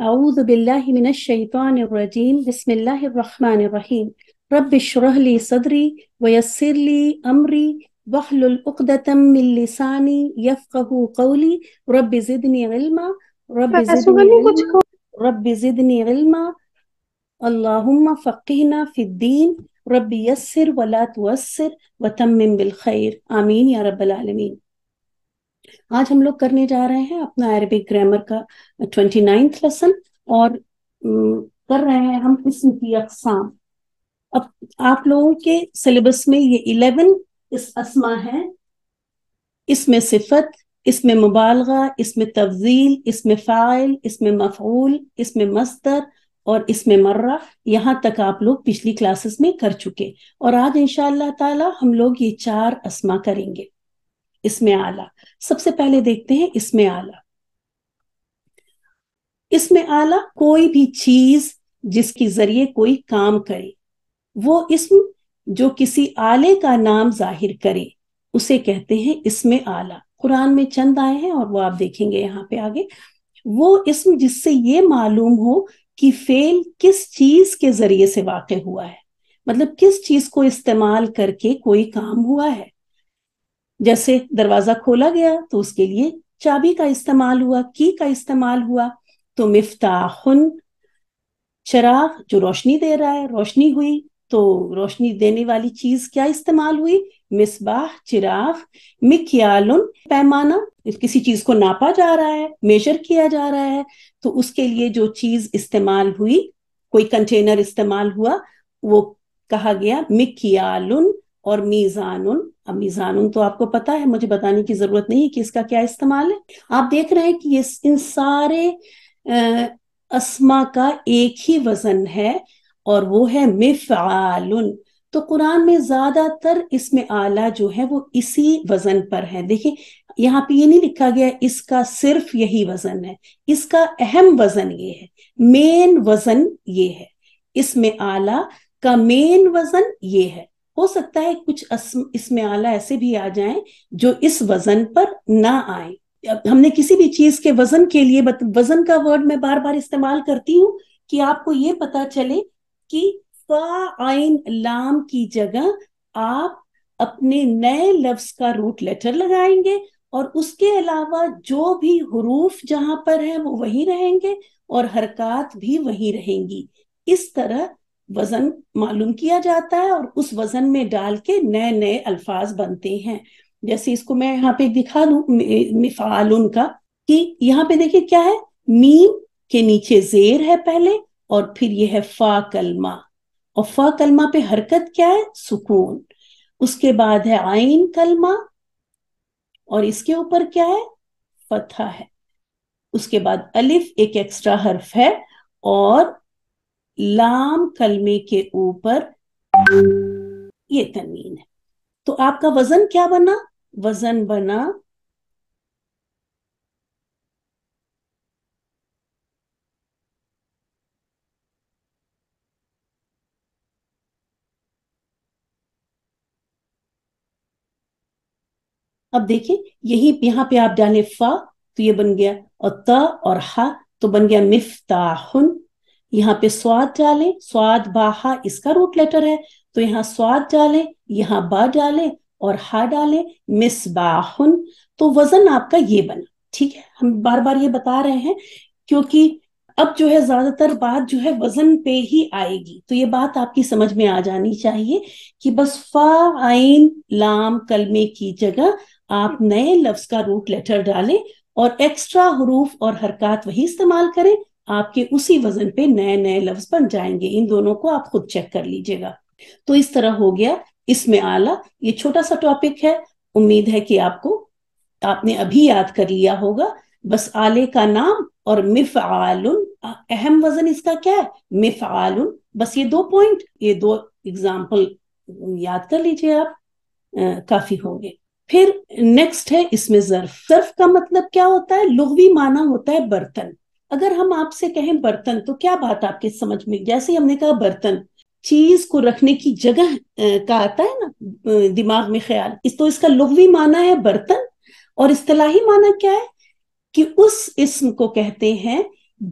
أعوذ بالله من الشيطان الرجيم بسم الله الرحمن الرحيم رب اشرح لي صدري ويسر لي أمري واحلل عقدة من لساني يفقه قولي رب زدني علما رب زدني علما رب زدني علما اللهم فقهنا في الدين رب يسر ولا توسر وتمم بالخير آمين يا رب العالمين आज हम लोग करने जा रहे हैं अपना अरबिक ग्रामर का ट्वेंटी नाइन्थ लेसन और कर रहे हैं हम इसम की अकसाम अब आप लोगों के सिलेबस में ये इलेवन इस असमा है इसमें सिफत इसमें मुबालगा इसमें तफजील इसमें फ़ाइल इसमें मफूल इसमें मस्तर और इसमें मर्रा यहाँ तक आप लोग पिछली क्लासेस में कर चुके और आज इंशाल्लाह ताला हम लोग ये चार असमा करेंगे इसमें आला सबसे पहले देखते हैं इसमें आला इसमें आला कोई भी चीज जिसके जरिए कोई काम करे वो इसम जो किसी आले का नाम जाहिर करे उसे कहते हैं इसमें आला कुरान में चंद आए हैं और वो आप देखेंगे यहाँ पे आगे वो इसम जिससे ये मालूम हो कि फेल किस चीज के जरिए से वाक़ हुआ है मतलब किस चीज को इस्तेमाल करके कोई काम हुआ है जैसे दरवाजा खोला गया तो उसके लिए चाबी का इस्तेमाल हुआ की का इस्तेमाल हुआ तो मिफ्ताहन चराग जो रोशनी दे रहा है रोशनी हुई तो रोशनी देने वाली चीज क्या इस्तेमाल हुई मिसबाह चिराग मिकियालुन पैमाना किसी चीज को नापा जा रहा है मेजर किया जा रहा है तो उसके लिए जो चीज इस्तेमाल हुई कोई कंटेनर इस्तेमाल हुआ वो कहा गया मिकियालुन और मीजानुन अम्मी जानून तो आपको पता है मुझे बताने की जरूरत नहीं है कि इसका क्या इस्तेमाल है आप देख रहे हैं कि ये इन सारे आ, अस्मा का एक ही वजन है और वो है मिफालुन तो कुरान में ज्यादातर इसमें आला जो है वो इसी वजन पर है देखिए यहाँ पे ये नहीं लिखा गया इसका सिर्फ यही वजन है इसका अहम वजन ये है मेन वजन ये है इसमें आला का मेन वजन ये है हो सकता है कुछ इसमें आला ऐसे भी आ जाए जो इस वजन पर ना आए हमने किसी भी चीज के वजन के लिए वजन का वर्ड मैं बार बार इस्तेमाल करती हूँ कि आपको ये पता चले कि फा आइन लाम की जगह आप अपने नए लफ्स का रूट लेटर लगाएंगे और उसके अलावा जो भी हरूफ जहां पर है वो वही रहेंगे और हरकत भी वही रहेंगी इस तरह वजन मालूम किया जाता है और उस वजन में डाल के नए नए अल्फाज बनते हैं जैसे इसको मैं यहाँ पे दिखा दू मिफाल उनका कि यहाँ पे देखिए क्या है मीम के नीचे जेर है पहले और फिर यह है फा कलमा और फा कलमा पे हरकत क्या है सुकून उसके बाद है आइन कलमा और इसके ऊपर क्या है फथा है उसके बाद अलिफ एक एक्स्ट्रा हर्फ है और लाम कलमे के ऊपर ये तनवीन है तो आपका वजन क्या बना वजन बना अब देखिए यही यहां पे आप डालें फा तो ये बन गया और त और हा तो बन गया मिफ्ताहुन यहाँ पे स्वाद डालें स्वाद बाहा इसका रूट लेटर है तो यहाँ स्वाद डालें यहाँ बा डालें और हा डालें मिस बाहुन तो वजन आपका ये बना ठीक है हम बार बार ये बता रहे हैं क्योंकि अब जो है ज्यादातर बात जो है वजन पे ही आएगी तो ये बात आपकी समझ में आ जानी चाहिए कि बस फा आइन लाम कलमे की जगह आप नए लफ्ज का रूट लेटर डालें और एक्स्ट्रा हरूफ और हरकत वही इस्तेमाल करें आपके उसी वजन पे नए नए लफ्ज बन जाएंगे इन दोनों को आप खुद चेक कर लीजिएगा तो इस तरह हो गया इसमें आला ये छोटा सा टॉपिक है उम्मीद है कि आपको आपने अभी याद कर लिया होगा बस आले का नाम और मिफआल अहम वजन इसका क्या है मिफआल बस ये दो पॉइंट ये दो एग्जाम्पल याद कर लीजिए आप आ, काफी होंगे फिर नेक्स्ट है इसमें जर्फ जर्फ का मतलब क्या होता है लुघवी माना होता है बर्तन अगर हम आपसे कहें बर्तन तो क्या बात आपके समझ में जैसे हमने कहा बर्तन चीज को रखने की जगह का आता है ना दिमाग में ख्याल इस तो इसका लघवी माना है बर्तन और इस्तलाही माना क्या है कि उस इसम को कहते हैं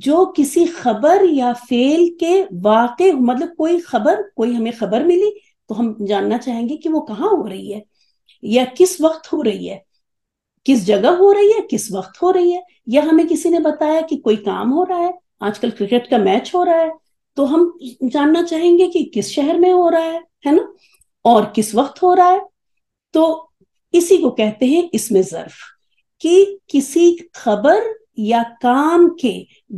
जो किसी खबर या फेल के वाक़ मतलब कोई खबर कोई हमें खबर मिली तो हम जानना चाहेंगे कि वो कहाँ हो रही है या किस वक्त हो रही है किस जगह हो रही है किस वक्त हो रही है या हमें किसी ने बताया कि कोई काम हो रहा है आजकल क्रिकेट का मैच हो रहा है तो हम जानना चाहेंगे कि किस शहर में हो रहा है है ना और किस वक्त हो रहा है तो इसी को कहते हैं इसमें जर्फ कि किसी खबर या काम के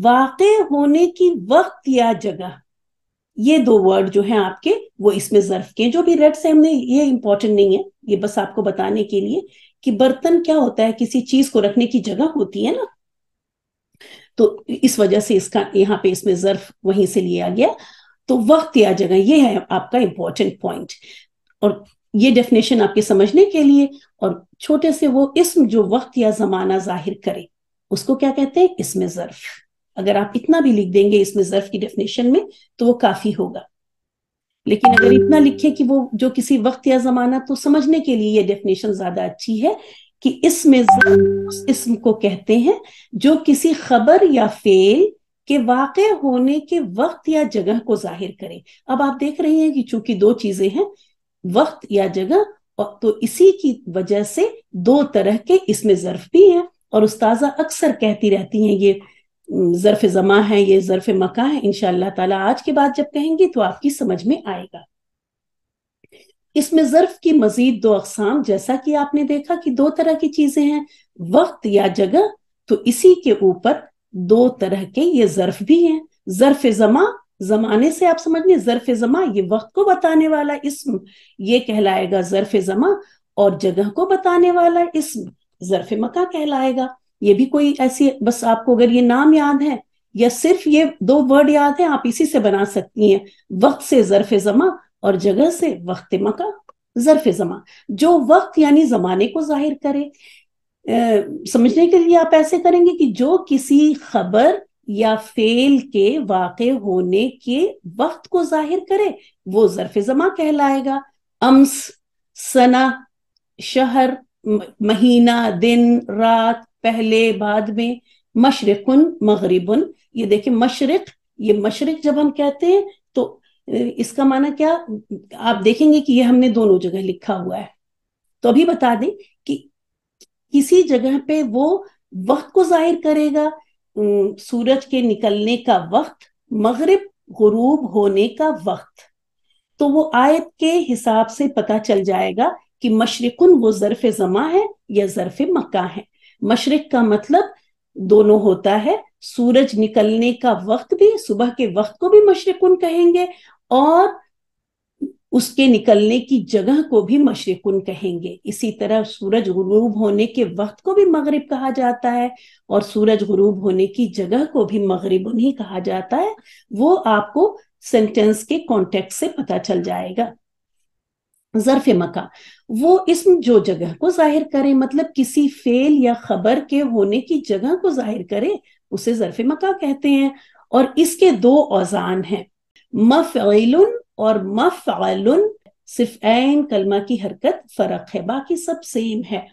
वाक़ होने की वक्त या जगह ये दो वर्ड जो है आपके वो इसमें जर्फ के जो भी रेड से हमने ये इंपॉर्टेंट नहीं है ये बस आपको बताने के लिए कि बर्तन क्या होता है किसी चीज को रखने की जगह होती है ना तो इस वजह से इसका यहाँ पे इसमें जर्फ वहीं से लिया गया तो वक्त या जगह ये है आपका इंपॉर्टेंट पॉइंट और ये डेफिनेशन आपके समझने के लिए और छोटे से वो इसम जो वक्त या जमाना जाहिर करे उसको क्या कहते हैं इसमें जर्फ अगर आप इतना भी लिख देंगे इसमें जर्फ की डेफिनेशन में तो वो काफी होगा लेकिन अगर इतना लिखे कि वो जो किसी वक्त या जमाना तो समझने के लिए ये डेफिनेशन ज्यादा अच्छी है कि इसमें उस इसम को कहते हैं जो किसी खबर या फेल के वाक़ होने के वक्त या जगह को जाहिर करे अब आप देख रहे हैं कि चूंकि दो चीजें हैं वक्त या जगह और तो इसी की वजह से दो तरह के इसमें जर्फ भी हैं और उस्ताजा अक्सर कहती रहती हैं ये ज़रफ़ ज़मा है ये ज़रफ़ मका है इन ताला आज के बाद जब कहेंगे तो आपकी समझ में आएगा इसमें जरफ़ की मजीद दो अकसाम जैसा कि आपने देखा कि दो तरह की चीज़ें हैं वक्त या जगह तो इसी के ऊपर दो तरह के ये जरफ़ भी हैं जरफ ज़मा जमाने से आप समझ लें जरफ ज़मा ये वक्त को बताने वाला इसम ये कहलाएगा जरफ ज़मा और जगह को बताने वाला इसम जरफ मका कहलाएगा ये भी कोई ऐसी बस आपको अगर ये नाम याद है या सिर्फ ये दो वर्ड याद है आप इसी से बना सकती हैं वक्त से जरफ जमा और जगह से वक्त मका जरफ जमा जो वक्त यानी जमाने को जाहिर करे आ, समझने के लिए आप ऐसे करेंगे कि जो किसी खबर या फेल के वाक़ होने के वक्त को जाहिर करे वो जरफ जमा कहलाएगा अम्स सना शहर महीना दिन रात पहले बाद में मशरकुन मगरिबन ये देखिए मशरक ये मशरक जब हम कहते हैं तो इसका माना क्या आप देखेंगे कि ये हमने दोनों जगह लिखा हुआ है तो अभी बता दें कि किसी जगह पे वो वक्त को जाहिर करेगा सूरज के निकलने का वक्त मगरब गुरूब होने का वक्त तो वो आयत के हिसाब से पता चल जाएगा कि मशरकुन वो जरफ जमा है या जरफ मक्का है मशरक का मतलब दोनों होता है सूरज निकलने का वक्त भी सुबह के वक्त को भी मशरकुन कहेंगे और उसके निकलने की जगह को भी मशरकुन कहेंगे इसी तरह सूरज गुरूब होने के वक्त को भी मगरिब कहा जाता है और सूरज गुरूब होने की जगह को भी मगरिब नहीं कहा जाता है वो आपको सेंटेंस के कॉन्टेक्ट से पता चल जाएगा जरफ मका वो इसम जो जगह को जाहिर करे मतलब किसी फेल या खबर के होने की जगह को जाहिर करे उसे जरफ मका कहते हैं और इसके दो औजान हैं मफ़ल और मफ़ल सिर्फ कलमा की हरकत फर्क है बाकी सब सेम है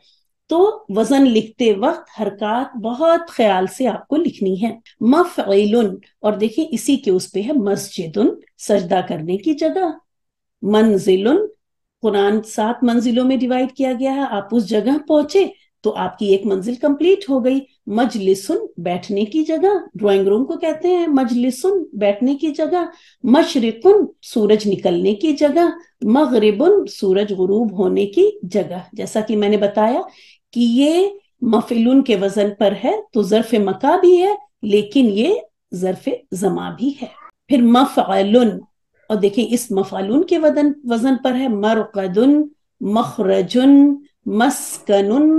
तो वजन लिखते वक्त हरकत बहुत ख्याल से आपको लिखनी है मफ़ल और देखिए इसी के उस पे है मस्जिद सजदा करने की जगह मंजिल कुरान सात मंजिलों में डिवाइड किया गया है आप उस जगह पहुंचे तो आपकी एक मंजिल कंप्लीट हो गई मजलिसुन बैठने की जगह ड्राइंग रूम को कहते हैं मजलिसुन बैठने की जगह मशरकुन सूरज निकलने की जगह मगरिबुन सूरज गुरूब होने की जगह जैसा कि मैंने बताया कि ये मफिलुन के वजन पर है तो जरफ मका भी है लेकिन ये जरफ जमा भी है फिर मफअलुन और देखिए इस मफालून के वजन वजन पर है मरकदन मखरजुन मस्कनुन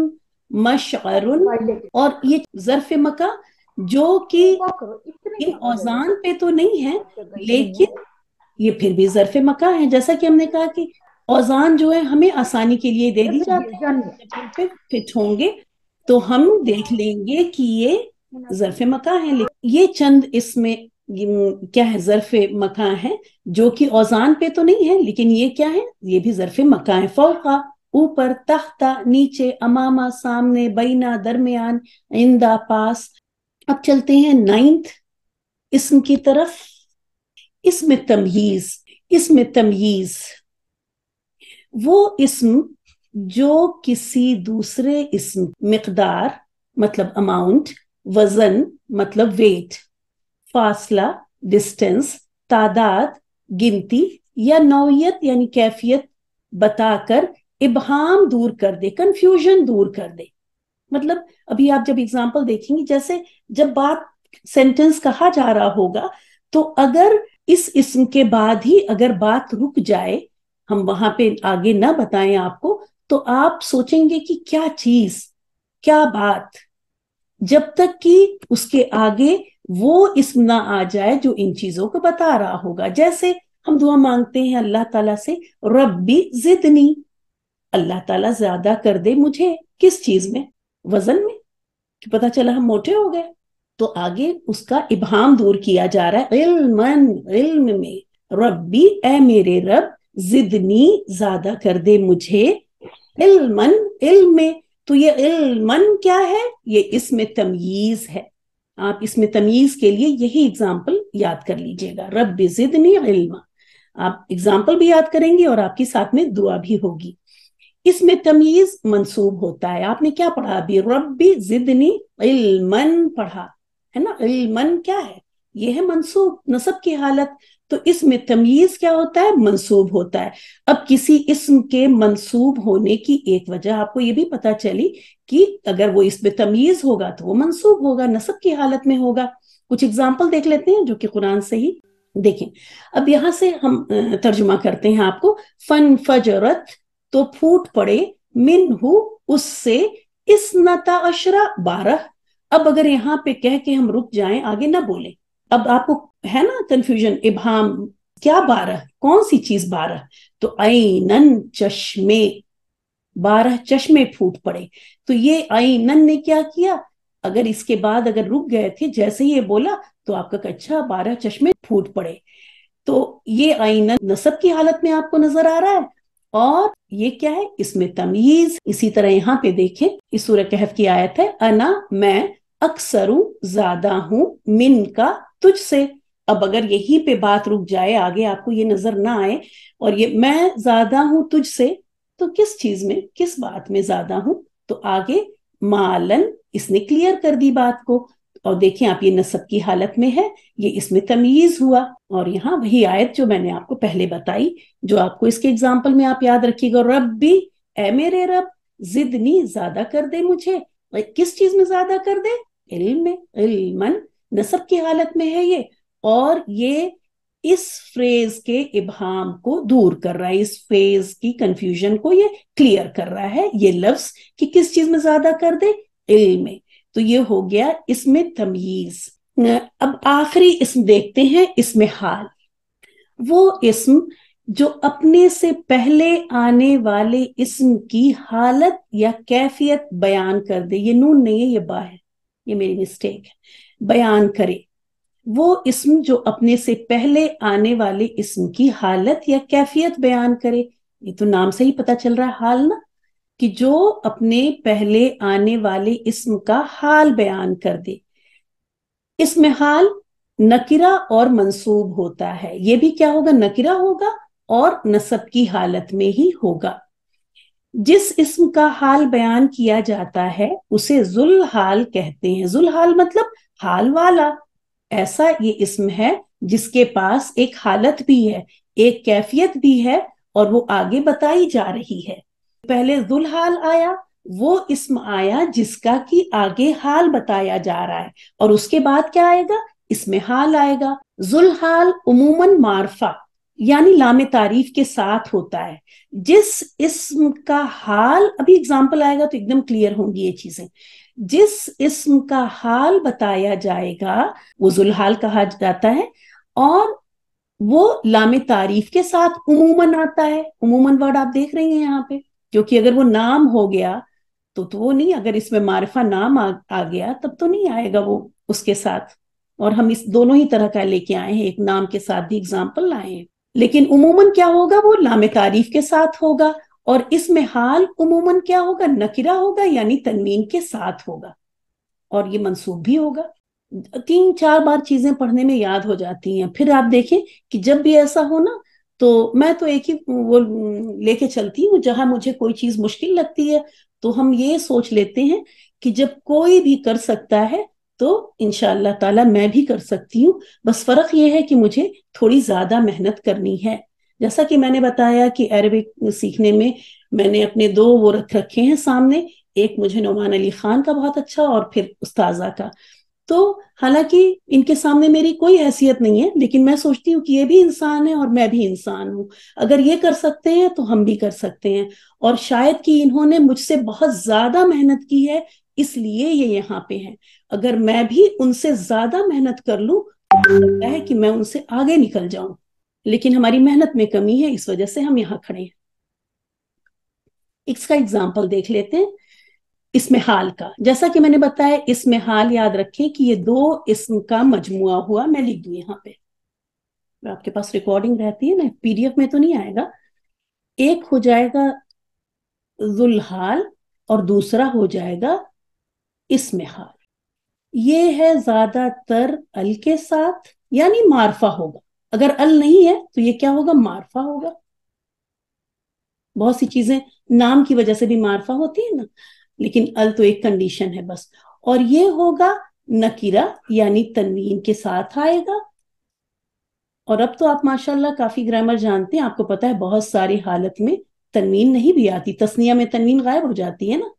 मशरुन और ये जरफ मका जो कि इन औजान पे तो नहीं है लेकिन ये फिर भी जरफ मका है जैसा कि हमने कहा कि औजान जो है हमें आसानी के लिए दे दी जाती है फिट होंगे तो हम देख लेंगे कि ये जरफ मका है लेकिन ये चंद इसमें क्या है जरफ मका है जो कि औजान पे तो नहीं है लेकिन ये क्या है ये भी जरफ मका है फौका ऊपर तख्ता नीचे अमामा सामने बैना दरमियान इंदा पास अब चलते हैं नाइन्थ इसम की तरफ इसमें तमहीज इसमें तमहीज वो इसम जो किसी दूसरे इसम मकदार मतलब अमाउंट वजन मतलब वेट फासला डिस्टेंस तादाद गिनती या नौयत यानी कैफियत बताकर इबहाम दूर कर दे कंफ्यूजन दूर कर दे मतलब अभी आप जब एग्जाम्पल देखेंगे जैसे जब बात सेंटेंस कहा जा रहा होगा तो अगर इस इसम के बाद ही अगर बात रुक जाए हम वहां पे आगे ना बताएं आपको तो आप सोचेंगे कि क्या चीज क्या बात जब तक कि उसके आगे वो इसम ना आ जाए जो इन चीजों को बता रहा होगा जैसे हम दुआ मांगते हैं अल्लाह ताला से रब्बी जिदनी अल्लाह ताला ज्यादा कर दे मुझे किस चीज में वजन में कि पता चला हम मोटे हो गए तो आगे उसका इबहाम दूर किया जा रहा है इल्मन इल्म में रब्बी ए मेरे रब जिदनी ज्यादा कर दे मुझे इल्मन इल्म में तो ये इल्मन क्या है ये इसमें तमीज है आप इसमें तमीज के लिए यही एग्जाम्पल याद कर लीजिएगा रब जिदनी इल्मा आप एग्जाम्पल भी याद करेंगे और आपके साथ में दुआ भी होगी इसमें तमीज मंसूब होता है आपने क्या पढ़ा अभी रब्बी जिदनी इल्मन पढ़ा है ना इल्मन क्या है यह है मंसूब नसब की हालत तो इसमें तमीज क्या होता है मंसूब होता है अब किसी इसम के मंसूब होने की एक वजह आपको ये भी पता चली कि अगर वो इसमें तमीज होगा तो वो मंसूब होगा नसब की हालत में होगा कुछ एग्जाम्पल देख लेते हैं जो कि कुरान से ही देखें अब यहां से हम तर्जुमा करते हैं आपको फन फजरत तो फूट पड़े मिन हु उससे इस नता अशरा बारह अब अगर यहां पे कह के हम रुक जाएं आगे ना बोले अब आपको है ना कंफ्यूजन इबहाम क्या बारह कौन सी चीज बारह तो आईनन चश्मे बारह चश्मे फूट पड़े तो ये आईनन ने क्या किया अगर इसके बाद अगर रुक गए थे जैसे ही ये बोला तो आपका कच्चा बारह चश्मे फूट पड़े तो ये आईनन नसब की हालत में आपको नजर आ रहा है और ये क्या है इसमें तमीज इसी तरह यहाँ पे देखें इस सूर्य कहफ की आयत है अना मैं अक्सर ज्यादा हूं मिन का तुझसे अब अगर यहीं पे बात रुक जाए आगे आपको ये नजर ना आए और ये मैं ज्यादा हूं तुझसे तो किस चीज में किस बात में ज्यादा हूं तो आगे मालन इसने क्लियर कर दी बात को और देखें आप ये नसब की हालत में है ये इसमें तमीज हुआ और यहाँ वही आयत जो मैंने आपको पहले बताई जो आपको इसके एग्जाम्पल में आप याद रखिएगा रब भी ए मेरे रब जिदनी ज्यादा कर दे मुझे किस चीज में ज्यादा कर दे इल्म में इल्मन नसब की हालत में है ये और ये इस फ्रेज के इबहाम को दूर कर रहा है इस फेज की कंफ्यूजन को ये क्लियर कर रहा है ये लफ्ज कि किस चीज में ज्यादा कर दे इल में तो ये हो गया इसमें तमीज अब आखिरी इसम देखते हैं इसमें हाल वो इसम जो अपने से पहले आने वाले इसम की हालत या कैफियत बयान कर दे ये नून नहीं है ये बा है ये मेरी मिस्टेक है बयान करे वो इसम जो अपने से पहले आने वाले इसम की हालत या कैफियत बयान करे ये तो नाम से ही पता चल रहा है हाल ना कि जो अपने पहले आने वाले इसम का हाल बयान कर दे इसमें हाल नकिरा और मंसूब होता है ये भी क्या होगा नकिरा होगा और नसब की हालत में ही होगा जिस इसम का हाल बयान किया जाता है उसे जुल हाल कहते हैं जुल हाल मतलब हाल वाला ऐसा ये इसम है जिसके पास एक हालत भी है एक कैफियत भी है और वो आगे बताई जा रही है पहले जुलहाल आया वो इसम आया जिसका कि आगे हाल बताया जा रहा है और उसके बाद क्या आएगा इसमें हाल आएगा जुलहाल उमूमन मारफा यानी लाम तारीफ के साथ होता है जिस इसम का हाल अभी एग्जाम्पल आएगा तो एकदम क्लियर होंगी ये चीजें जिस इसम का हाल बताया जाएगा वो जुलहाल कहा जाता है और वो लाम तारीफ के साथ उमूमन आता है उमूमन वर्ड आप देख रही हैं यहाँ पे क्योंकि अगर वो नाम हो गया तो तो वो नहीं अगर इसमें मारफा नाम आ, आ गया तब तो नहीं आएगा वो उसके साथ और हम इस दोनों ही तरह का लेके आए हैं एक नाम के साथ भी एग्जाम्पल लाए हैं लेकिन उमूमन क्या होगा वो लाम तारीफ के साथ होगा और इसमें हाल उमूमन क्या होगा नकिरा होगा यानी तनवीन के साथ होगा और ये मनसूब भी होगा तीन चार बार चीजें पढ़ने में याद हो जाती हैं फिर आप देखें कि जब भी ऐसा हो ना तो मैं तो एक ही वो लेके चलती हूँ जहां मुझे कोई चीज मुश्किल लगती है तो हम ये सोच लेते हैं कि जब कोई भी कर सकता है तो इनशाला ताला मैं भी कर सकती हूँ बस फर्क ये है कि मुझे थोड़ी ज्यादा मेहनत करनी है जैसा कि मैंने बताया कि अरबिक सीखने में मैंने अपने दो वो रख रखे हैं सामने एक मुझे नुमान अली खान का बहुत अच्छा और फिर उस्ताजा का तो हालांकि इनके सामने मेरी कोई हैसियत नहीं है लेकिन मैं सोचती हूँ कि ये भी इंसान है और मैं भी इंसान हूँ अगर ये कर सकते हैं तो हम भी कर सकते हैं और शायद कि इन्होंने मुझसे बहुत ज्यादा मेहनत की है इसलिए ये यहाँ पे हैं अगर मैं भी उनसे ज्यादा मेहनत कर लूँ तो लगता है कि मैं उनसे आगे निकल जाऊं लेकिन हमारी मेहनत में कमी है इस वजह से हम यहां खड़े हैं इसका एग्जाम्पल देख लेते हैं इसमें हाल का जैसा कि मैंने बताया इसमें हाल याद रखें कि ये दो इसम का मजमुआ हुआ मैं लिख दू यहां पे आपके पास रिकॉर्डिंग रहती है ना पीडीएफ में तो नहीं आएगा एक हो जाएगा जुल्हाल और दूसरा हो जाएगा इसमें हाल ये है ज्यादातर अल के साथ यानी मारफा होगा अगर अल नहीं है तो ये क्या होगा मारफा होगा बहुत सी चीजें नाम की वजह से भी मारफा होती है ना लेकिन अल तो एक कंडीशन है बस और ये होगा नकीरा यानी तनवीन के साथ आएगा और अब तो आप माशाल्लाह काफी ग्रामर जानते हैं आपको पता है बहुत सारी हालत में तनवीन नहीं भी आती तस्निया में तनवीन गायब हो जाती है ना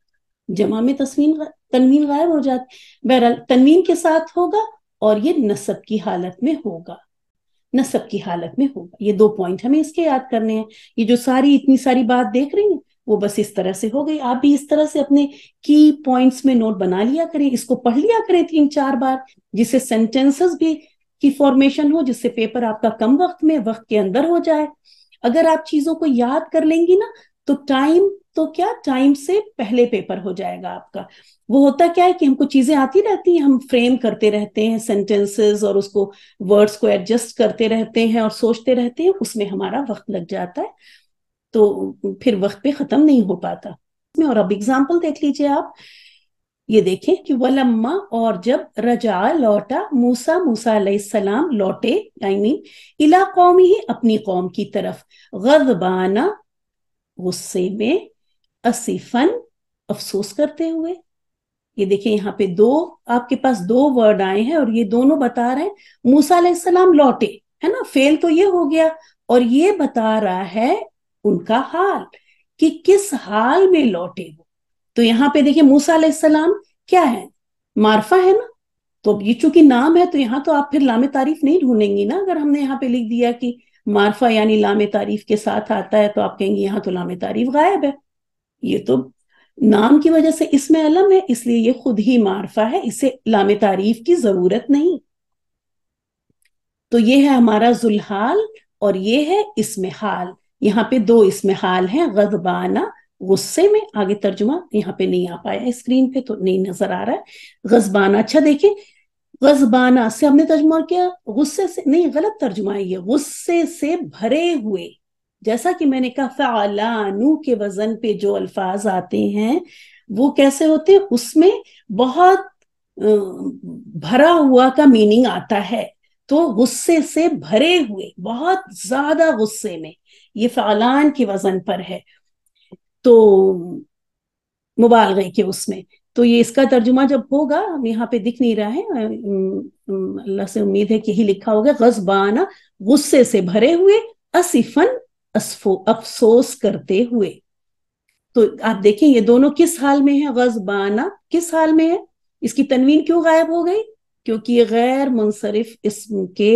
जमा में तस्वीन तनवीन गायब हो जाती बहरहाल तनवीन के साथ होगा और ये नसब की हालत में होगा न सबकी हालत में होगा ये दो पॉइंट हमें इसके याद करने हैं ये जो सारी इतनी सारी बात देख रही है वो बस इस तरह से हो गई आप भी इस तरह से अपने की पॉइंट्स में नोट बना लिया करें इसको पढ़ लिया करें तीन चार बार जिससे सेंटेंसेस भी की फॉर्मेशन हो जिससे पेपर आपका कम वक्त में वक्त के अंदर हो जाए अगर आप चीजों को याद कर लेंगी ना तो टाइम तो क्या टाइम से पहले पेपर हो जाएगा आपका वो होता क्या है कि हमको चीजें आती रहती हैं हम फ्रेम करते रहते हैं सेंटेंसेस और उसको वर्ड्स को एडजस्ट करते रहते हैं और सोचते रहते हैं उसमें हमारा वक्त लग जाता है तो फिर वक्त पे खत्म नहीं हो पाता और अब एग्जाम्पल देख लीजिए आप ये देखें कि वलम्मा और जब रजा लौटा मूसा मूसा सलाम लौटे आई मीन इला कौम ही अपनी कौम की तरफ गजबाना गुस्से में असीफन अफसोस करते हुए ये देखिए यहाँ पे दो आपके पास दो वर्ड आए हैं और ये दोनों बता रहे हैं मूसा सलाम लौटे है ना फेल तो ये हो गया और ये बता रहा है उनका हाल कि किस हाल में लौटे वो तो यहाँ पे देखिए मूसा सलाम क्या है मारफा है ना तो अब ये चूंकि नाम है तो यहाँ तो आप फिर लामे तारीफ नहीं ढूंढेंगी ना अगर हमने यहाँ पे लिख दिया कि मार्फा यानी लामे तारीफ के साथ आता है तो आप कहेंगे यहाँ तो लामे तारीफ गायब है ये तो नाम की वजह से इसमें अलम है इसलिए ये खुद ही मारफा है इसे लाम तारीफ की जरूरत नहीं तो ये है हमारा जुल्हाल और ये है इसमें हाल यहाँ पे दो इसमें हाल हैं गजबाना गुस्से में आगे तर्जुमा यहाँ पे नहीं आ पाया स्क्रीन पे तो नहीं नजर आ रहा है गजबाना अच्छा देखिए गजबाना से हमने तर्जुमा किया गुस्से से नहीं गलत तर्जुमा है ये गुस्से से भरे हुए जैसा कि मैंने कहा फ़लानु के वजन पे जो अल्फाज आते हैं वो कैसे होते हैं उसमें बहुत भरा हुआ का मीनिंग आता है तो गुस्से से भरे हुए बहुत ज्यादा गुस्से में ये फ़लान के वजन पर है तो मुबालगे के उसमें तो ये इसका तर्जुमा जब होगा हम यहाँ पे दिख नहीं रहा है अल्लाह से उम्मीद है कि ही लिखा होगा गजबाना गुस्से से भरे हुए असिफन अफसोस करते हुए तो आप देखें ये दोनों किस हाल में है गजबाना किस हाल में है इसकी तनवीन क्यों गायब हो गई क्योंकि ये गैर मुनसरफ इसम के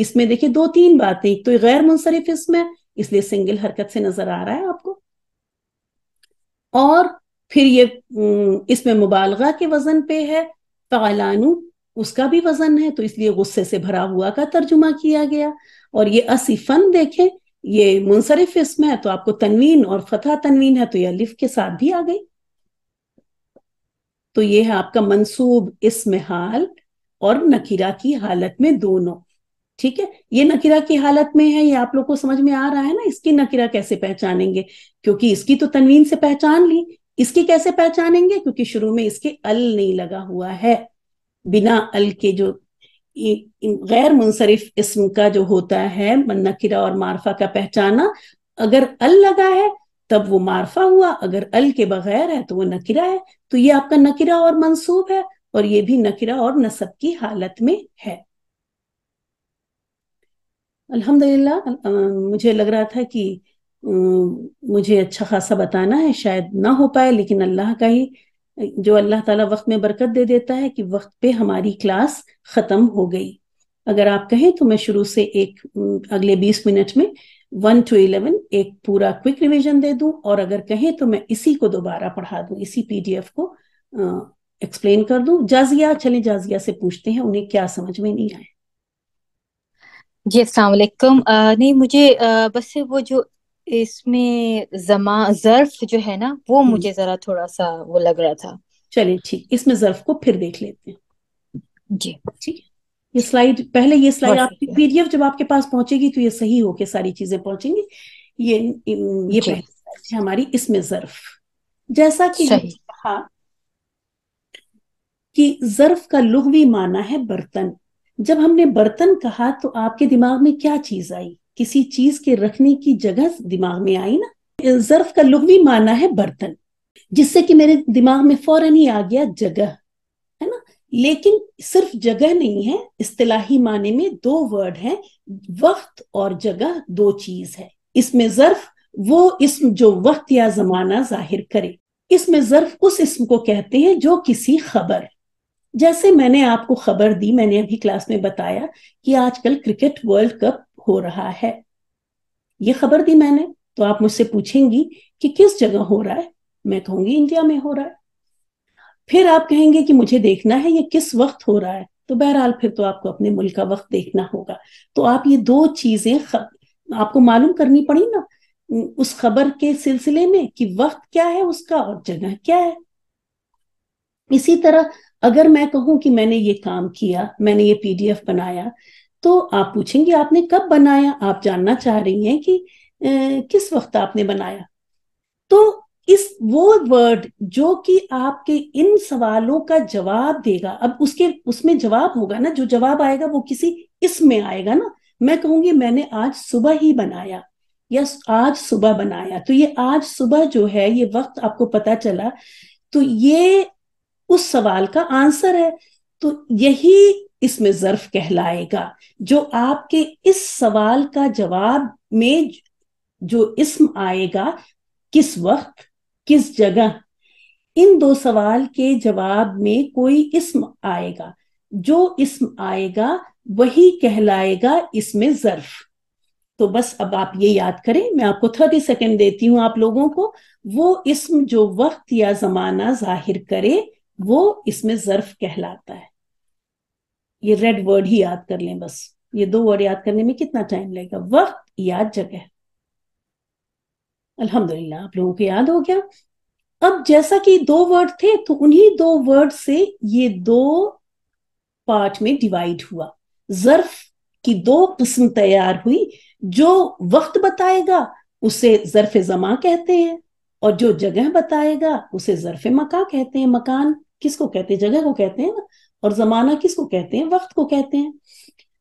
इसमें देखिए दो तीन बातें एक तो ये गैर मुनसरफ इसम है इसलिए सिंगल हरकत से नजर आ रहा है आपको और फिर ये इसमें मुबालगा के वजन पे है तालानु उसका भी वजन है तो इसलिए गुस्से से भरा हुआ का तर्जुमा किया गया और ये असिफन देखें ये मुंसरिफ इसमें है तो आपको तनवीन और फतह तनवीन है तो ये अलिफ के साथ भी आ गई तो ये है आपका मंसूब इसम हाल और नकीरा की हालत में दोनों ठीक है ये नकीरा की हालत में है ये आप लोग को समझ में आ रहा है ना इसकी नकीरा कैसे पहचानेंगे क्योंकि इसकी तो तनवीन से पहचान ली इसकी कैसे पहचानेंगे क्योंकि शुरू में इसके अल नहीं लगा हुआ है बिना अल के जो गैर मुनसरिफ इसम का जो होता है नकिरा और मारफा का पहचाना अगर अल लगा है तब वो मारफा हुआ अगर अल के बगैर है तो वो नकिरा है तो ये आपका नकिरा और मंसूब है और ये भी नकिरा और नसब की हालत में है अल्हम्दुलिल्लाह मुझे लग रहा था कि मुझे अच्छा खासा बताना है शायद ना हो पाए लेकिन अल्लाह का ही जो अल्लाह ताला वक्त में बरकत दे देता है कि वक्त पे हमारी क्लास ख़त्म हो गई अगर आप कहें तो मैं शुरू से एक अगले बीस मिनट में वन टू इलेवन एक पूरा क्विक रिवीजन दे दूं और अगर कहें तो मैं इसी को दोबारा पढ़ा दूं इसी पीडीएफ को एक्सप्लेन कर दूं जाजिया चले जाजिया से पूछते हैं उन्हें क्या समझ में नहीं आए जी असलाकुम नहीं मुझे आ, बस वो जो इसमें जमा जर्फ जो है ना वो हम्म। मुझे जरा थोड़ा सा वो लग रहा था चलिए ठीक इसमें जर्फ को फिर देख लेते हैं जी ठीक ये स्लाइड पहले ये स्लाइड आपकी पीडीएफ जब आपके पास पहुंचेगी तो ये सही होके सारी चीजें पहुंचेंगी ये ये पहली हमारी इसमें जर्फ जैसा कि कहा कि जर्फ का लुघवी माना है बर्तन जब हमने बर्तन कहा तो आपके दिमाग में क्या चीज आई किसी चीज के रखने की जगह दिमाग में आई ना जर्फ का लुगवी माना है बर्तन जिससे कि मेरे दिमाग में फौरन ही आ गया जगह है ना लेकिन सिर्फ जगह नहीं है इस्तलाही माने में दो वर्ड हैं वक्त और जगह दो चीज है इसमें जर्फ वो इसम जो वक्त या जमाना जाहिर करे इसमें जर्फ उस इसम को कहते हैं जो किसी खबर जैसे मैंने आपको खबर दी मैंने अभी क्लास में बताया कि आजकल क्रिकेट वर्ल्ड कप हो रहा है ये खबर दी मैंने तो आप मुझसे पूछेंगी कि किस जगह हो रहा है मैं कहूंगी इंडिया में हो रहा है फिर आप कहेंगे कि मुझे देखना है ये किस वक्त हो रहा है तो बहरहाल फिर तो आपको अपने मुल्क का वक्त देखना होगा तो आप ये दो चीजें आपको मालूम करनी पड़ी ना उस खबर के सिलसिले में कि वक्त क्या है उसका और जगह क्या है इसी तरह अगर मैं कहूं कि मैंने ये काम किया मैंने ये पीडीएफ बनाया तो आप पूछेंगे आपने कब बनाया आप जानना चाह रही हैं कि ए, किस वक्त आपने बनाया तो इस वो वर्ड जो कि आपके इन सवालों का जवाब देगा अब उसके उसमें जवाब होगा ना जो जवाब आएगा वो किसी इसमें आएगा ना मैं कहूंगी मैंने आज सुबह ही बनाया या आज सुबह बनाया तो ये आज सुबह जो है ये वक्त आपको पता चला तो ये उस सवाल का आंसर है तो यही इसमें जर्फ कहलाएगा जो आपके इस सवाल का जवाब में जो इसम आएगा किस वक्त किस जगह इन दो सवाल के जवाब में कोई इसम आएगा जो इसम आएगा वही कहलाएगा इसमें जर्फ तो बस अब आप ये याद करें मैं आपको थर्टी सेकेंड देती हूं आप लोगों को वो इसम जो वक्त या जमाना जाहिर करे वो इसमें जर्फ कहलाता है ये रेड वर्ड ही याद कर लें बस ये दो वर्ड याद करने में कितना टाइम लगेगा वक्त याद जगह अल्हम्दुलिल्लाह आप लोगों को याद हो गया अब जैसा कि दो वर्ड थे तो उन्हीं दो वर्ड से ये दो पार्ट में डिवाइड हुआ जर्फ की दो किस्म तैयार हुई जो वक्त बताएगा उसे जर्फ जमा कहते हैं और जो जगह बताएगा उसे जरफ मका कहते हैं मकान किसको कहते हैं जगह को कहते हैं ना और जमाना किसको कहते हैं वक्त को कहते हैं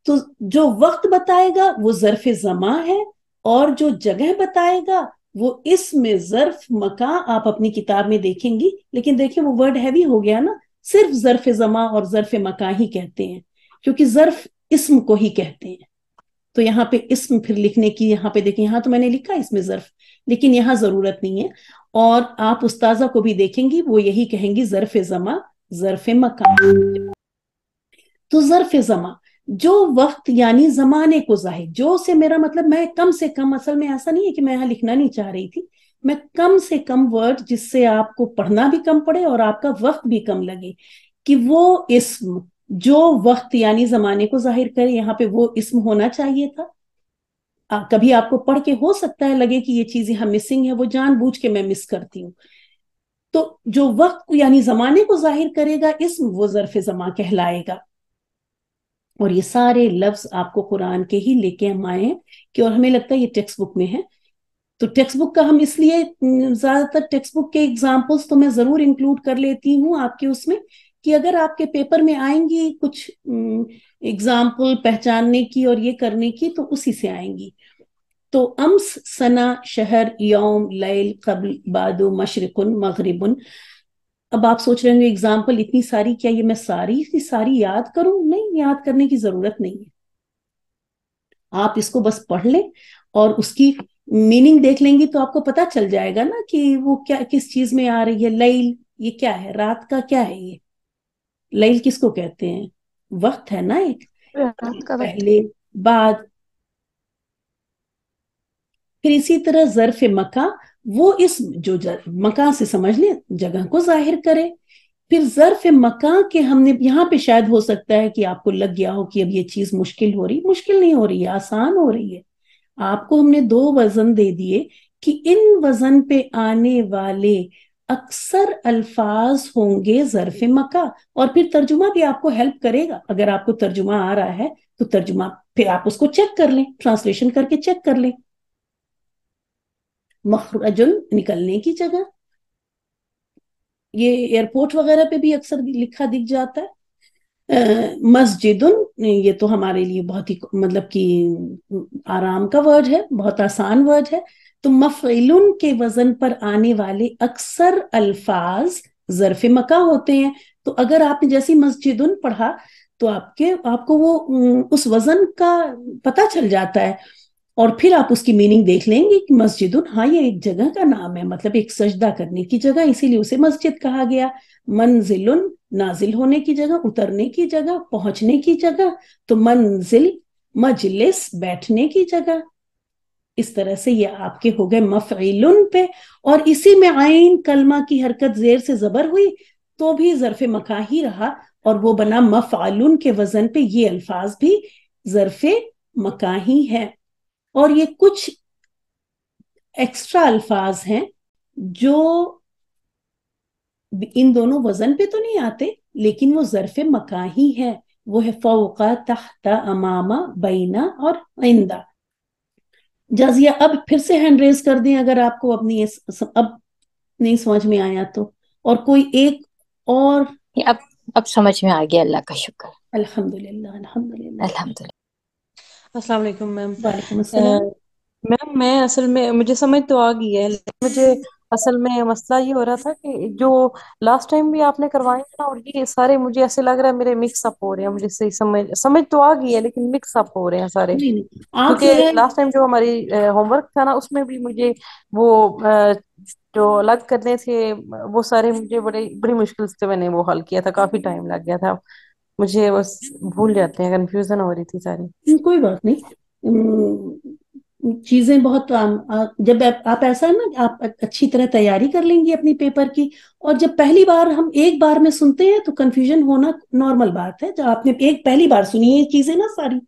तो जो वक्त बताएगा वो जरफ जमा है और जो जगह बताएगा वो इसमें जरफ मका आप अपनी किताब में देखेंगी लेकिन देखिए वो वर्ड हैवी हो गया ना सिर्फ जरफ जमा और जरफ़ मका ही कहते हैं क्योंकि जर्फ इसम को ही कहते हैं तो यहाँ पे इसम फिर लिखने की यहाँ पे देखिए यहाँ तो मैंने लिखा इसमें जर्फ लेकिन यहाँ जरूरत नहीं है और आप उस्ताजा को भी देखेंगी वो यही कहेंगी जरफ़ जमा ज़रफ़ मकान तो ज़रफ़ ज़मा जो वक्त यानी ज़माने को जाहिर जो से मेरा मतलब मैं कम से कम असल में ऐसा नहीं है कि मैं यहां लिखना नहीं चाह रही थी मैं कम से कम वर्ड जिससे आपको पढ़ना भी कम पड़े और आपका वक्त भी कम लगे कि वो इसम जो वक्त यानी जमाने को जाहिर करे यहाँ पे वो इसम होना चाहिए था आ, कभी आपको पढ़ के हो सकता है लगे कि ये चीजें हम मिसिंग है वो जानबूझ के मैं मिस करती हूँ तो जो वक्त यानी जमाने को जाहिर करेगा इसम वो जरफ जमा कहलाएगा और ये सारे लफ्ज आपको कुरान के ही लेके हम आए हैं कि और हमें लगता है ये टेक्स्ट बुक में है तो टेक्स्ट बुक का हम इसलिए ज्यादातर टेक्स्ट बुक के एग्जाम्पल्स तो मैं जरूर इंक्लूड कर लेती हूँ आपके उसमें कि अगर आपके पेपर में आएंगी कुछ एग्जाम्पल पहचानने की और ये करने की तो उसी से आएंगी तो अम्स सना शहर योम लैल कबल बादो मशरकुन मगरबन अब आप सोच रहे होंगे एग्जाम्पल इतनी सारी क्या ये मैं सारी की सारी याद करूं नहीं याद करने की जरूरत नहीं है आप इसको बस पढ़ लें और उसकी मीनिंग देख लेंगे तो आपको पता चल जाएगा ना कि वो क्या किस चीज में आ रही है लैल ये क्या है रात का क्या है ये लैल किसको कहते हैं वक्त है ना एक पहले बाद फिर इसी तरह जरफ मका वो इस जो मका से समझ लें जगह को जाहिर करे फिर जरफ मका के हमने यहाँ पे शायद हो सकता है कि आपको लग गया हो कि अब ये चीज मुश्किल हो रही मुश्किल नहीं हो रही है आसान हो रही है आपको हमने दो वजन दे दिए कि इन वजन पे आने वाले अक्सर अल्फाज होंगे जरफ मका और फिर तर्जुमा भी आपको हेल्प करेगा अगर आपको तर्जुमा आ रहा है तो तर्जुमा फिर आप उसको चेक कर लें ट्रांसलेशन करके चेक कर लें मखरजुन निकलने की जगह ये एयरपोर्ट वगैरह पे भी अक्सर लिखा दिख जाता है मस्जिद ये तो हमारे लिए बहुत ही मतलब कि आराम का वर्ड है बहुत आसान वर्ड है तो मफिलुन के वजन पर आने वाले अक्सर अल्फाज जरफ मका होते हैं तो अगर आपने जैसी मस्जिदुन पढ़ा तो आपके आपको वो उस वजन का पता चल जाता है और फिर आप उसकी मीनिंग देख लेंगे कि मस्जिद हाँ ये एक जगह का नाम है मतलब एक सजदा करने की जगह इसीलिए उसे मस्जिद कहा गया मंजिल नाजिल होने की जगह उतरने की जगह पहुंचने की जगह तो मंजिल मजलिस बैठने की जगह इस तरह से ये आपके हो गए मफइल पे और इसी में आइन कलमा की हरकत जेर से जबर हुई तो भी जरफ मका ही रहा और वो बना मफ के वजन पे ये अल्फाज भी जरफ मका ही है और ये कुछ एक्स्ट्रा अल्फाज हैं जो इन दोनों वजन पे तो नहीं आते लेकिन वो जरफ मका ही है वो है फोका तहता अमामा बीना और आइंदा जाजिया अब फिर से हैंड रेज कर दें अगर आपको अपनी अब नहीं समझ में आया तो और कोई एक और अब अब समझ में आ गया अल्लाह का शुक्र अल्हम्दुलिल्लाह अल्हम्दुलिल्लाह अल्हम्दुलिल्लाह अस्सलाम वालेकुम मैम मैम मैं असल में मुझे समझ तो आ गई है लेकिन मुझे असल में मसला ये हो रहा था कि जो लास्ट टाइम भी आपने करवाए ना और ये सारे मुझे ऐसे लग रहा है मेरे मिक्स अप हो रहे हैं मुझे सही समझ समझ तो आ गई है लेकिन मिक्स अप हो रहे हैं सारे क्योंकि है लास्ट टाइम जो हमारी होमवर्क था ना उसमें भी मुझे वो जो अलग करने थे वो सारे मुझे बड़े बड़ी मुश्किल से मैंने वो हल किया था काफी टाइम लग गया था मुझे वो भूल जाते हैं कंफ्यूजन हो रही थी सारी कोई बात नहीं चीजें बहुत आम, आ, जब आप, आप ऐसा है ना आप अच्छी तरह तैयारी कर लेंगी अपनी पेपर की और जब पहली बार हम एक बार में सुनते हैं तो कंफ्यूजन होना नॉर्मल बात है जब आपने एक पहली बार सुनी है चीजें ना सारी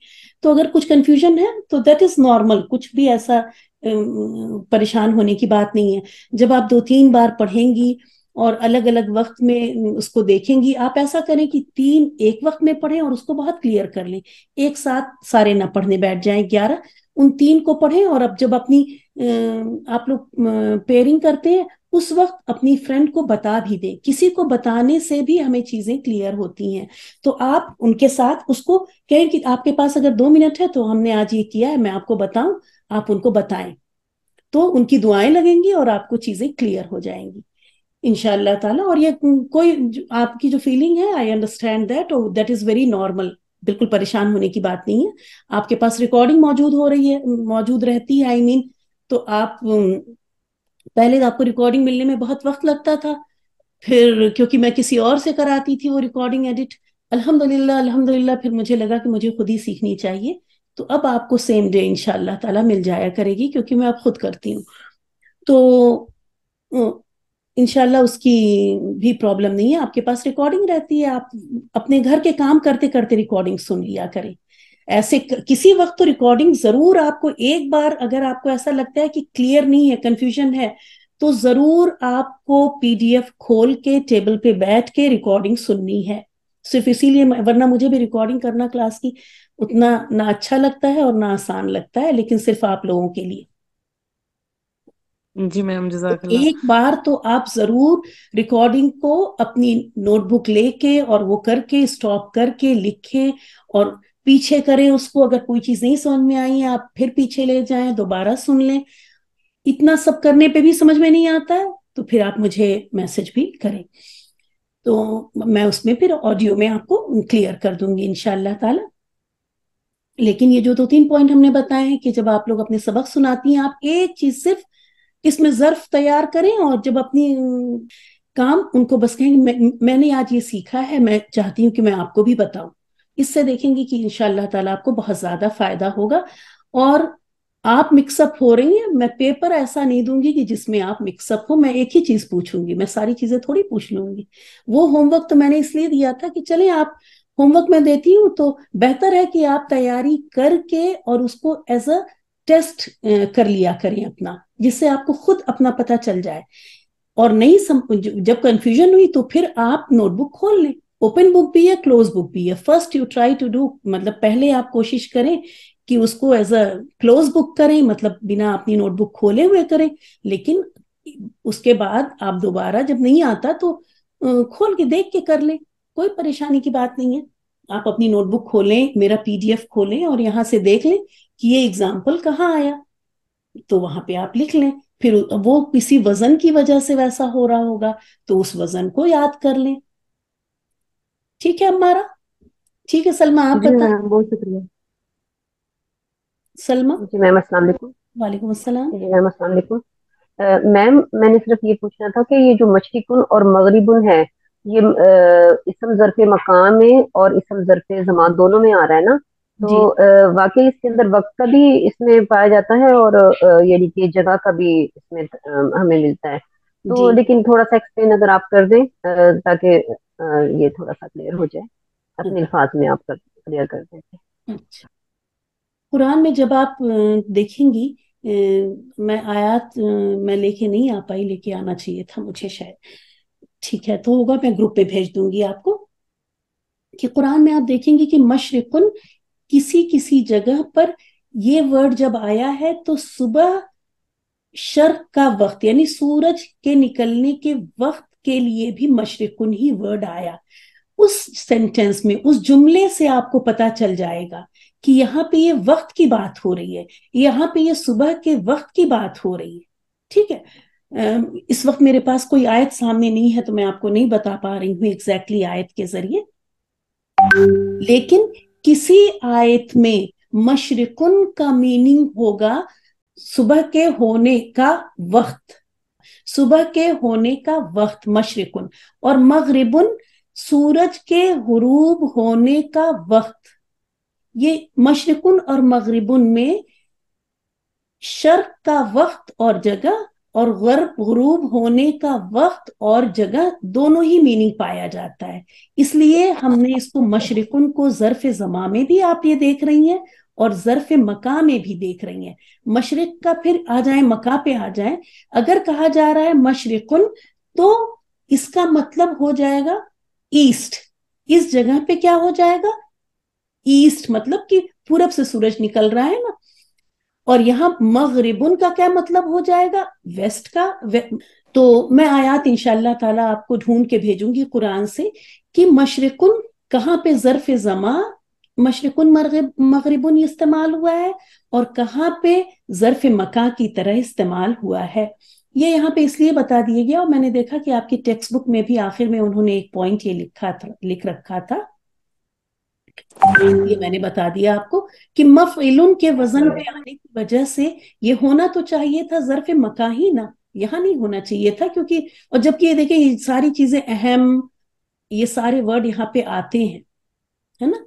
तो अगर कुछ कंफ्यूजन है तो दैट इज नॉर्मल कुछ भी ऐसा परेशान होने की बात नहीं है जब आप दो तीन बार पढ़ेंगी और अलग अलग वक्त में उसको देखेंगी आप ऐसा करें कि तीन एक वक्त में पढ़ें और उसको बहुत क्लियर कर लें एक साथ सारे ना पढ़ने बैठ जाएं ग्यारह उन तीन को पढ़ें और अब जब अपनी आप लोग पेयरिंग करते हैं उस वक्त अपनी फ्रेंड को बता भी दें किसी को बताने से भी हमें चीजें क्लियर होती हैं तो आप उनके साथ उसको कहें कि आपके पास अगर दो मिनट है तो हमने आज ये किया है मैं आपको बताऊं आप उनको बताएं तो उनकी दुआएं लगेंगी और आपको चीजें क्लियर हो जाएंगी इनशाला ताला और ये कोई आपकी जो फीलिंग है आई अंडरस्टैंड दैट और दैट इज वेरी नॉर्मल बिल्कुल परेशान होने की बात नहीं है आपके पास रिकॉर्डिंग मौजूद हो रही है मौजूद रहती है आई I मीन mean, तो आप पहले तो आपको रिकॉर्डिंग मिलने में बहुत वक्त लगता था फिर क्योंकि मैं किसी और से कराती थी वो रिकॉर्डिंग एडिट अल्हम्दुलिल्लाह अल्हम्दुलिल्लाह फिर मुझे लगा कि मुझे खुद ही सीखनी चाहिए तो अब आपको सेम डे इनशाला ताला मिल जाया करेगी क्योंकि मैं अब खुद करती हूँ तो इनशाला उसकी भी प्रॉब्लम नहीं है आपके पास रिकॉर्डिंग रहती है आप अपने घर के काम करते करते रिकॉर्डिंग सुन लिया करें ऐसे किसी वक्त तो रिकॉर्डिंग जरूर आपको एक बार अगर आपको ऐसा लगता है कि क्लियर नहीं है कंफ्यूजन है तो जरूर आपको पीडीएफ खोल के टेबल पे बैठ के रिकॉर्डिंग सुननी है सिर्फ इसीलिए वरना मुझे भी रिकॉर्डिंग करना क्लास की उतना ना अच्छा लगता है और ना आसान लगता है लेकिन सिर्फ आप लोगों के लिए जी मैम तो एक बार तो आप जरूर रिकॉर्डिंग को अपनी नोटबुक लेके और वो करके स्टॉप करके लिखें और पीछे करें उसको अगर कोई चीज नहीं समझ में आई आप फिर पीछे ले जाएं दोबारा सुन लें इतना सब करने पे भी समझ में नहीं आता है तो फिर आप मुझे मैसेज भी करें तो मैं उसमें फिर ऑडियो में आपको क्लियर कर दूंगी इनशाला ताला लेकिन ये जो दो तो तीन पॉइंट हमने बताए हैं कि जब आप लोग अपने सबक सुनाती हैं आप एक चीज सिर्फ इसमें जर्फ तैयार करें और जब अपनी काम उनको बस कहेंगे मैं, मैंने आज ये सीखा है मैं चाहती हूँ कि मैं आपको भी बताऊं इससे देखेंगे कि इनशाला ताला आपको बहुत ज्यादा फायदा होगा और आप मिक्सअप हो रही हैं मैं पेपर ऐसा नहीं दूंगी कि जिसमें आप मिक्सअप हो मैं एक ही चीज पूछूंगी मैं सारी चीजें थोड़ी पूछ लूंगी वो होमवर्क तो मैंने इसलिए दिया था कि चले आप होमवर्क मैं देती हूँ तो बेहतर है कि आप तैयारी करके और उसको एज अ टेस्ट कर लिया करें अपना जिससे आपको खुद अपना पता चल जाए और नहीं सम, जब कंफ्यूजन हुई तो फिर आप नोटबुक खोल लें ओपन बुक भी है क्लोज बुक भी है first you try to do मतलब पहले आप कोशिश करें कि उसको एज अ क्लोज बुक करें मतलब बिना अपनी नोटबुक खोले हुए करें लेकिन उसके बाद आप दोबारा जब नहीं आता तो खोल के देख के कर लें कोई परेशानी की बात नहीं है आप अपनी नोटबुक खोलें मेरा पीडीएफ खोलें और यहाँ से देख लें कि ये एग्जाम्पल कहाँ आया तो वहां पे आप लिख लें फिर वो किसी वजन की वजह से वैसा हो रहा होगा तो उस वजन को याद कर लें ठीक है हमारा ठीक है सलमा आप बता बहुत शुक्रिया सलमा जी मैम असल वालेकुम जी मैम असल मैम मैंने सिर्फ ये पूछना था कि ये जो मशरकुन और मगरिबुन है ये इसम जरफ मकाम में और इसम जरफ जमात दोनों में आ रहा है ना तो वाकई इसके अंदर वक्त का भी इसमें पाया जाता है और यानी कि जगह का भी इसमें हमें मिलता है तो लेकिन थोड़ा सा एक्सप्लेन अगर आप कर दें ताकि ये थोड़ा सा क्लियर हो जाए अपने अल्फाज में आप क्लियर कर दें अच्छा। कुरान में जब आप देखेंगी मैं आयात मैं लेके नहीं आ पाई लेके आना चाहिए था मुझे शायद ठीक है तो होगा मैं ग्रुप पे भेज दूंगी आपको कि कुरान में आप देखेंगे कि मशरकुन किसी किसी जगह पर ये वर्ड जब आया है तो सुबह शर्क का वक्त यानी सूरज के निकलने के वक्त के लिए भी मशरकुन ही वर्ड आया उस सेंटेंस में उस जुमले से आपको पता चल जाएगा कि यहाँ पे ये वक्त की बात हो रही है यहाँ पे ये सुबह के वक्त की बात हो रही है ठीक है इस वक्त मेरे पास कोई आयत सामने नहीं है तो मैं आपको नहीं बता पा रही हूँ एग्जैक्टली आयत के जरिए लेकिन किसी आयत में मशरकुन का मीनिंग होगा सुबह के होने का वक्त सुबह के होने का वक्त मशरकुन और मगरबन सूरज के हरूब होने का वक्त ये मशरकुन और मगरबुन में शर्क का वक्त और जगह और गर्ब गुरूब होने का वक्त और जगह दोनों ही मीनिंग पाया जाता है इसलिए हमने इसको मशरकुन को जरफ जमा में भी आप ये देख रही हैं और जरफ मका में भी देख रही हैं मशरक का फिर आ जाए मका पे आ जाए अगर कहा जा रहा है मशरकुन तो इसका मतलब हो जाएगा ईस्ट इस जगह पे क्या हो जाएगा ईस्ट मतलब कि पूरब से सूरज निकल रहा है ना और यहाँ मगरिबुन का क्या मतलब हो जाएगा वेस्ट का वे... तो मैं आयात इंशाल्लाह ताला आपको ढूंढ के भेजूंगी कुरान से कि मशरकुन कहाँ पे जरफ जमा मशरकुन मगरबन इस्तेमाल हुआ है और कहाँ पे जरफ मका की तरह इस्तेमाल हुआ है ये यहाँ पे इसलिए बता दिया गया और मैंने देखा कि आपकी टेक्स्ट बुक में भी आखिर में उन्होंने एक पॉइंट ये लिखा था लिख रखा था ये मैंने बता दिया आपको कि मफिलुन के वजन पे आने की वजह से ये होना तो चाहिए था जरफ मका ही ना यहाँ नहीं होना चाहिए था क्योंकि और जबकि ये देखें ये सारी चीजें अहम ये सारे वर्ड यहाँ पे आते हैं है ना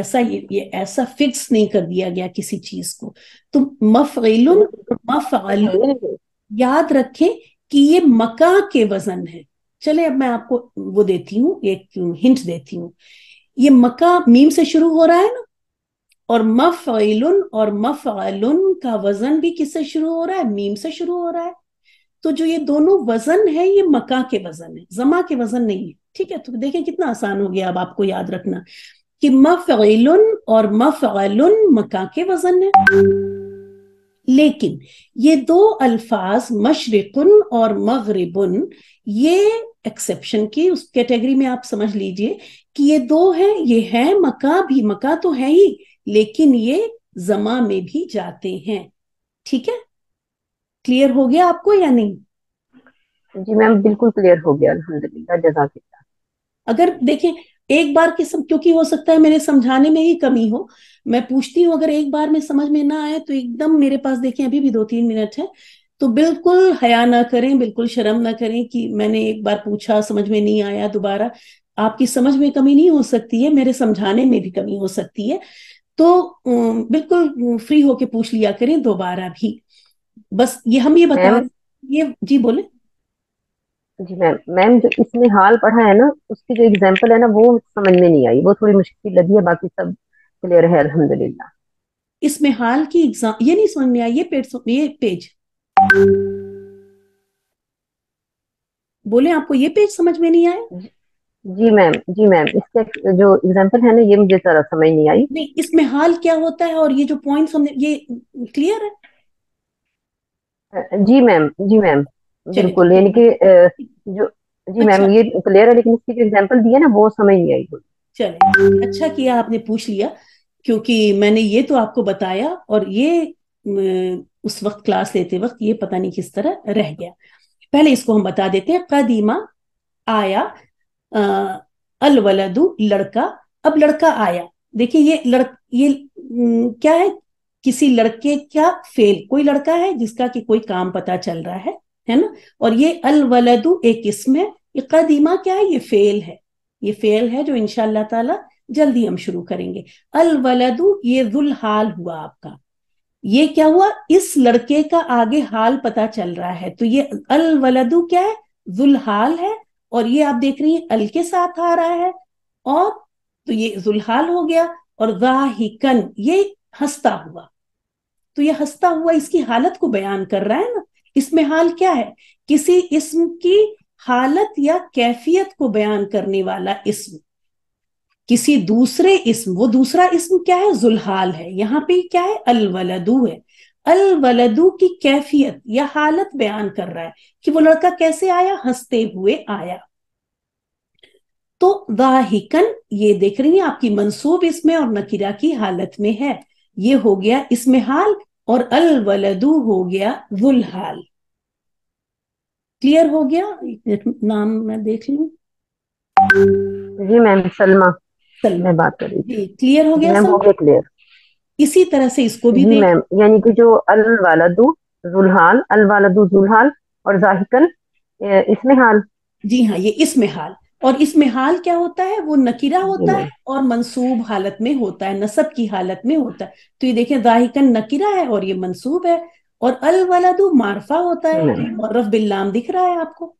ऐसा ये, ये ऐसा फिक्स नहीं कर दिया गया किसी चीज को तो मफिलुन मफालुन याद रखें कि ये मका के वजन है चले अब मैं आपको वो देती हूँ एक हिंट देती हूँ ये मक्का मीम से शुरू हो रहा है ना और मफ़ैलुन और मफ़अलुन का वजन भी किससे शुरू हो रहा है मीम से शुरू हो रहा है तो जो ये दोनों वजन है ये मका के वजन है जमा के वजन नहीं है ठीक है तो देखें कितना आसान हो गया अब आपको याद रखना कि मफ़ैलुन और मफ़अलुन मका के वजन है लेकिन ये दो अल्फाज मशरक़ुन और मगरबन ये एक्सेप्शन की उस कैटेगरी में आप समझ लीजिए कि ये दो है ये है मका भी मका तो है ही लेकिन ये जमा में भी जाते हैं ठीक है क्लियर हो गया आपको या नहीं जी मैम बिल्कुल क्लियर हो गया अल्हम्दुलिल्लाह जजाक अगर देखें एक बार के सम क्योंकि हो सकता है मेरे समझाने में ही कमी हो मैं पूछती हूँ अगर एक बार में समझ में ना आए तो एकदम मेरे पास देखें अभी भी दो तीन मिनट है तो बिल्कुल हया ना करें बिल्कुल शर्म ना करें कि मैंने एक बार पूछा समझ में नहीं आया दोबारा आपकी समझ में कमी नहीं हो सकती है मेरे समझाने में भी कमी हो सकती है तो बिल्कुल फ्री होके पूछ लिया करें दोबारा भी बस ये हम ये बता रहे ये जी बोले जी मैम मैम जो इसमें हाल पढ़ा है ना उसकी जो एग्जाम्पल है ना वो समझ में नहीं आई वो थोड़ी मुश्किल लगी है बाकी सब क्लियर है अल्हम्दुलिल्लाह इसमें हाल की एग्जाम ये नहीं समझ में आई ये पेज ये पेज बोले आपको ये पेज समझ में नहीं आया जी मैम जी मैम इसका जो एग्जाम्पल है ना ये मुझे जरा समझ नहीं आई नहीं इसमें हाल क्या होता है और ये जो पॉइंट हमने ये क्लियर है जी मैम जी मैम बिल्कुल यानी कि जो जी मैम अच्छा। ये क्लियर है लेकिन इसकी जो एग्जाम्पल दी है ना वो समझ नहीं आई चले अच्छा किया आपने पूछ लिया क्योंकि मैंने ये तो आपको बताया और ये उस वक्त क्लास लेते वक्त ये पता नहीं किस तरह रह गया पहले इसको हम बता देते हैं कदीमा आया अल वलदू लड़का अब लड़का आया देखिए ये लड़ ये क्या है किसी लड़के क्या फेल कोई लड़का है जिसका कि कोई काम पता चल रहा है है ना और ये अल वलदु एक किस्म है ये कदीमा क्या है ये फेल है ये फेल है जो इनशाला ताला जल्दी हम शुरू करेंगे अल वलदु ये जुल हाल हुआ आपका ये क्या हुआ इस लड़के का आगे हाल पता चल रहा है तो ये अल वलदु क्या है जुल हाल है और ये आप देख रही हैं अल के साथ आ रहा है और तो ये जुलहाल हो गया और वाहिकन ये हंसता हुआ तो ये हंसता हुआ इसकी हालत को बयान कर रहा है ना इसमें हाल क्या है किसी इसम की हालत या कैफियत को बयान करने वाला इसम किसी दूसरे इसम वो दूसरा इसम क्या है जुलहाल है यहाँ पे क्या है अलवलदू है अलवलदू की कैफियत या हालत बयान कर रहा है कि वो लड़का कैसे आया हंसते हुए आया तो वाहिकन ये देख रही है आपकी मनसूब इसमें और नकीरा की हालत में है ये हो गया इसमें हाल और अल वलदू हो गया जुलहाल क्लियर हो गया नाम मैं देख लू जी मैम सलमा सलमा बात कर रही जी क्लियर हो गया हो क्लियर इसी तरह से इसको भी मैम यानी कि जो अल वालदू जुलहाल अल वालदू जुलहाल और जाहिकन इसमें हाल जी हाँ ये इसमें हाल और इसमें हाल क्या होता है वो नकीरा होता है और मंसूब हालत में होता है नसब की हालत में होता है तो ये देखें दाहिकन नकीरा है और ये मंसूब है और अल वलदू मारफा होता है मौरफ बिल्लाम दिख रहा है आपको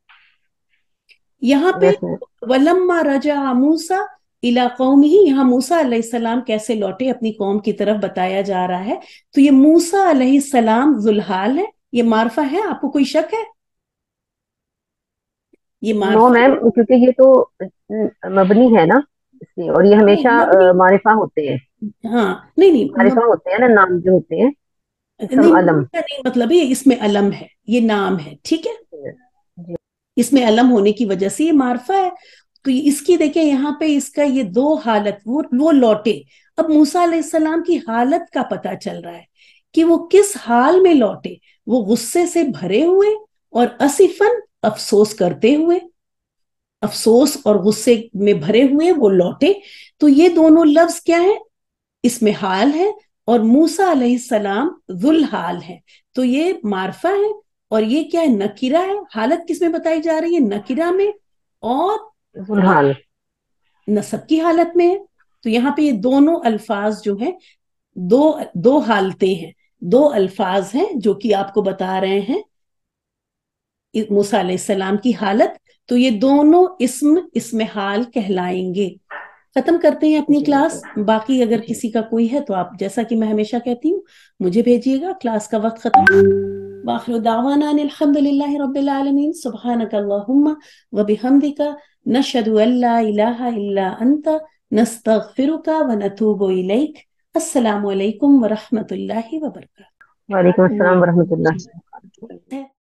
यहाँ पे तो- वलम्मा रजा मूसा इला कौम ही यहाँ मूसा अलैहिस्सलाम कैसे लौटे अपनी कौम की तरफ बताया जा रहा है तो ये मूसा अलैहिस्सलाम जुलहाल है ये मारफा है आपको कोई शक है ये नो मैम क्योंकि ये तो मबनी है ना इसलिए और ये हमेशा मारिफा होते हैं हाँ नहीं नहीं मारिफा होते हैं ना नाम जो होते हैं मतलब ये इसमें अलम है ये नाम है ठीक है इसमें अलम होने की वजह से ये मारफा है तो इसकी देखिए यहाँ पे इसका ये दो हालत वो वो लौटे अब मूसा सलाम की हालत का पता चल रहा है कि वो किस हाल में लौटे वो गुस्से से भरे हुए और असिफन अफसोस करते हुए अफसोस और गुस्से में भरे हुए वो लौटे तो ये दोनों लफ्ज क्या है इसमें हाल है और मूसा सलाम जुल हाल है तो ये मारफा है और ये क्या है नकीरा है हालत किसमें बताई जा रही है नकीरा में और हाल नसब की हालत में है तो यहाँ पे ये दोनों अल्फाज जो है दो दो हालतें हैं दो अल्फाज हैं जो कि आपको बता रहे हैं मूसा की हालत तो ये दोनों इसम इसम हाल कहलाएंगे खत्म करते हैं अपनी क्लास बाकी अगर किसी का कोई है तो आप जैसा कि मैं हमेशा कहती हूँ मुझे भेजिएगा क्लास का वक्त खत्म वाखिर दावाना अलहमदिल्ला रबालमीन सुबहानकल्लाहुम्मा व बिहमदिका नशदु अल्ला इलाहा इल्ला अंता नस्तगफिरुका व नतूबु इलैक अस्सलाम वालेकुम